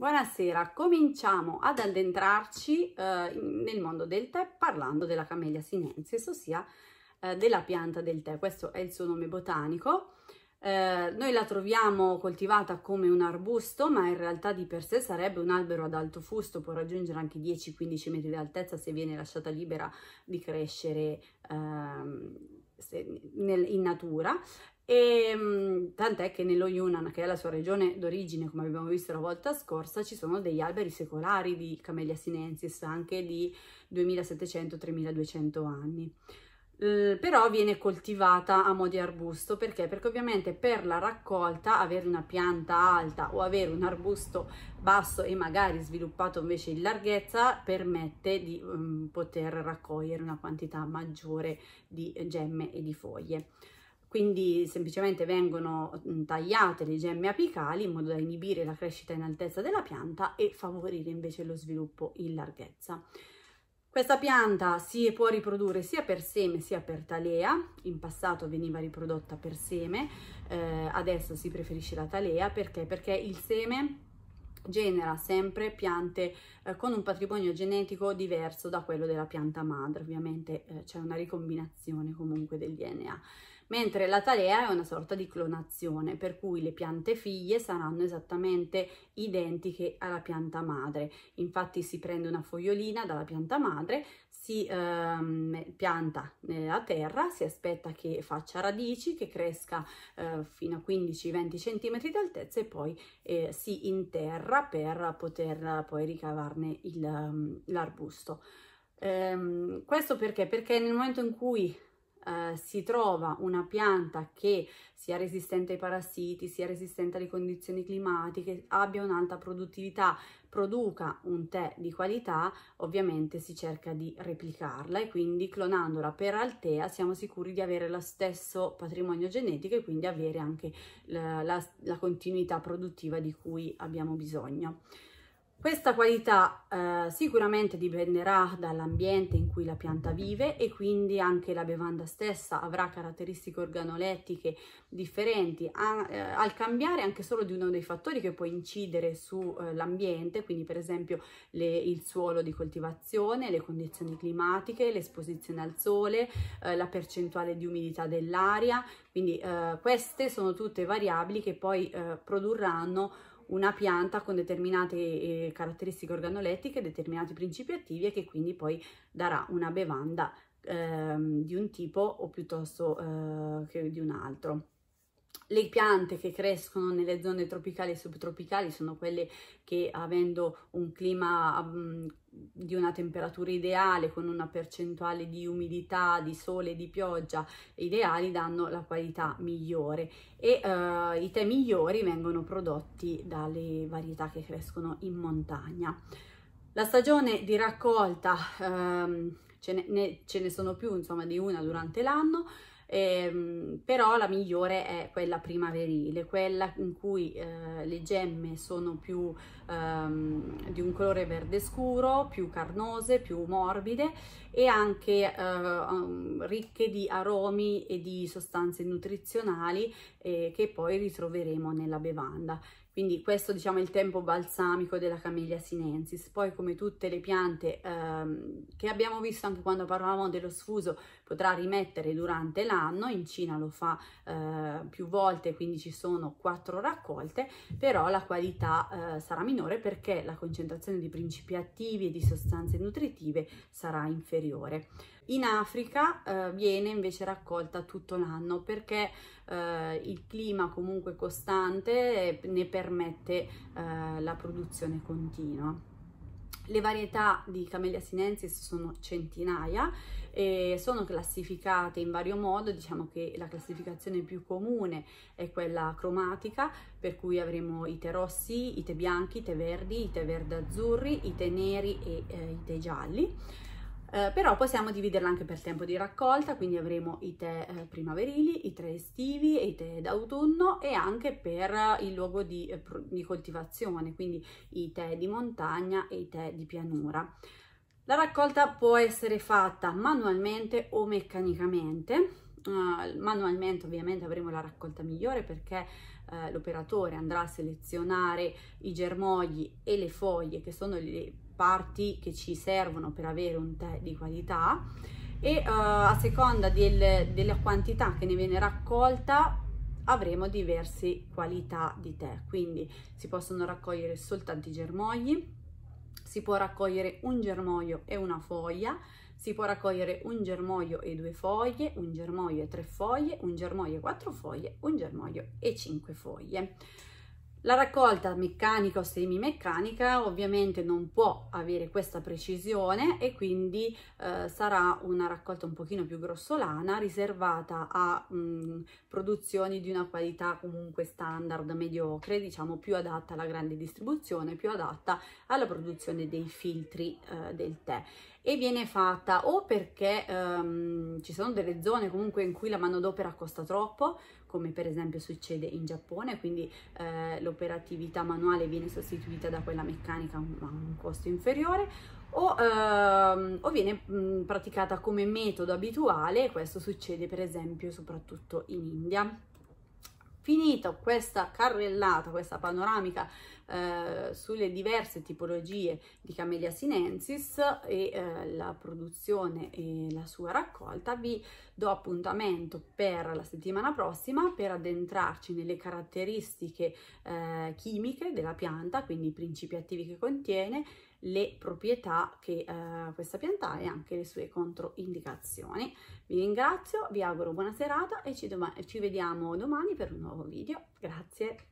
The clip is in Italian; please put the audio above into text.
Buonasera, cominciamo ad addentrarci eh, nel mondo del tè parlando della Camellia sinensis, ossia eh, della pianta del tè, questo è il suo nome botanico. Eh, noi la troviamo coltivata come un arbusto, ma in realtà di per sé sarebbe un albero ad alto fusto, può raggiungere anche 10-15 metri di altezza se viene lasciata libera di crescere ehm, se, nel, in natura e, ehm, tant'è che nello Yunnan, che è la sua regione d'origine, come abbiamo visto la volta scorsa, ci sono degli alberi secolari di Camellia sinensis, anche di 2700-3200 anni. Eh, però viene coltivata a mo' di arbusto perché? Perché ovviamente per la raccolta avere una pianta alta o avere un arbusto basso e magari sviluppato invece in larghezza permette di um, poter raccogliere una quantità maggiore di gemme e di foglie quindi semplicemente vengono mm, tagliate le gemme apicali in modo da inibire la crescita in altezza della pianta e favorire invece lo sviluppo in larghezza. Questa pianta si può riprodurre sia per seme sia per talea, in passato veniva riprodotta per seme, eh, adesso si preferisce la talea perché? Perché il seme genera sempre piante eh, con un patrimonio genetico diverso da quello della pianta madre, ovviamente eh, c'è una ricombinazione comunque del DNA mentre la talea è una sorta di clonazione, per cui le piante figlie saranno esattamente identiche alla pianta madre. Infatti si prende una fogliolina dalla pianta madre, si ehm, pianta nella eh, terra, si aspetta che faccia radici, che cresca eh, fino a 15-20 cm di altezza e poi eh, si interra per poter poi ricavarne ehm, l'arbusto. Ehm, questo perché? Perché nel momento in cui eh, si trova una pianta che sia resistente ai parassiti, sia resistente alle condizioni climatiche, abbia un'alta produttività, produca un tè di qualità, ovviamente si cerca di replicarla e quindi clonandola per Altea siamo sicuri di avere lo stesso patrimonio genetico e quindi avere anche la, la, la continuità produttiva di cui abbiamo bisogno. Questa qualità eh, sicuramente dipenderà dall'ambiente in cui la pianta vive e quindi anche la bevanda stessa avrà caratteristiche organolettiche differenti. A, eh, al cambiare anche solo di uno dei fattori che può incidere sull'ambiente, eh, quindi per esempio le, il suolo di coltivazione, le condizioni climatiche, l'esposizione al sole, eh, la percentuale di umidità dell'aria, quindi eh, queste sono tutte variabili che poi eh, produrranno una pianta con determinate eh, caratteristiche organolettiche, determinati principi attivi e che quindi poi darà una bevanda ehm, di un tipo o piuttosto eh, che di un altro. Le piante che crescono nelle zone tropicali e subtropicali sono quelle che avendo un clima um, di una temperatura ideale, con una percentuale di umidità, di sole, di pioggia ideali, danno la qualità migliore e uh, i tè migliori vengono prodotti dalle varietà che crescono in montagna. La stagione di raccolta, um, ce, ne, ne, ce ne sono più insomma di una durante l'anno, ehm, però la migliore è quella primaverile, quella in cui eh, le gemme sono più ehm, di un colore verde scuro, più carnose, più morbide e anche eh, um, ricche di aromi e di sostanze nutrizionali eh, che poi ritroveremo nella bevanda. Quindi questo diciamo è il tempo balsamico della Camellia sinensis. Poi come tutte le piante ehm, che abbiamo visto anche quando parlavamo dello sfuso potrà rimettere durante l'anno anno, in Cina lo fa eh, più volte, quindi ci sono quattro raccolte, però la qualità eh, sarà minore perché la concentrazione di principi attivi e di sostanze nutritive sarà inferiore. In Africa eh, viene invece raccolta tutto l'anno perché eh, il clima comunque costante ne permette eh, la produzione continua. Le varietà di Camellia sinensis sono centinaia eh, sono classificate in vario modo, diciamo che la classificazione più comune è quella cromatica, per cui avremo i tè rossi, i tè bianchi, i tè verdi, i tè verde azzurri, i tè neri e eh, i tè gialli. Eh, però possiamo dividerla anche per tempo di raccolta, quindi avremo i tè eh, primaverili, i tè estivi e i tè d'autunno e anche per il luogo di, eh, di coltivazione, quindi i tè di montagna e i tè di pianura. La raccolta può essere fatta manualmente o meccanicamente. Uh, manualmente ovviamente avremo la raccolta migliore perché uh, l'operatore andrà a selezionare i germogli e le foglie che sono le parti che ci servono per avere un tè di qualità e uh, a seconda del, della quantità che ne viene raccolta avremo diverse qualità di tè quindi si possono raccogliere soltanto i germogli si può raccogliere un germoglio e una foglia, si può raccogliere un germoglio e due foglie, un germoglio e tre foglie, un germoglio e quattro foglie, un germoglio e cinque foglie. La raccolta meccanica o semimeccanica ovviamente non può avere questa precisione e quindi eh, sarà una raccolta un pochino più grossolana riservata a mh, mm, produzioni di una qualità comunque standard mediocre, diciamo più adatta alla grande distribuzione, più adatta alla produzione dei filtri eh, del tè e viene fatta o perché um, ci sono delle zone comunque in cui la manodopera costa troppo, come per esempio succede in Giappone, quindi eh, l'operatività manuale viene sostituita da quella meccanica a un costo inferiore, o, ehm, o viene mh, mm, praticata come metodo abituale, questo succede per esempio soprattutto in India. Finita questa carrellata, questa panoramica eh, sulle diverse tipologie di Camellia sinensis e eh, la produzione e la sua raccolta, vi do appuntamento per la settimana prossima per addentrarci nelle caratteristiche eh, chimiche della pianta, quindi i principi attivi che contiene, le proprietà che eh, questa pianta ha e anche le sue controindicazioni. Vi ringrazio, vi auguro buona serata e ci, ci vediamo domani per un nuovo video. Grazie!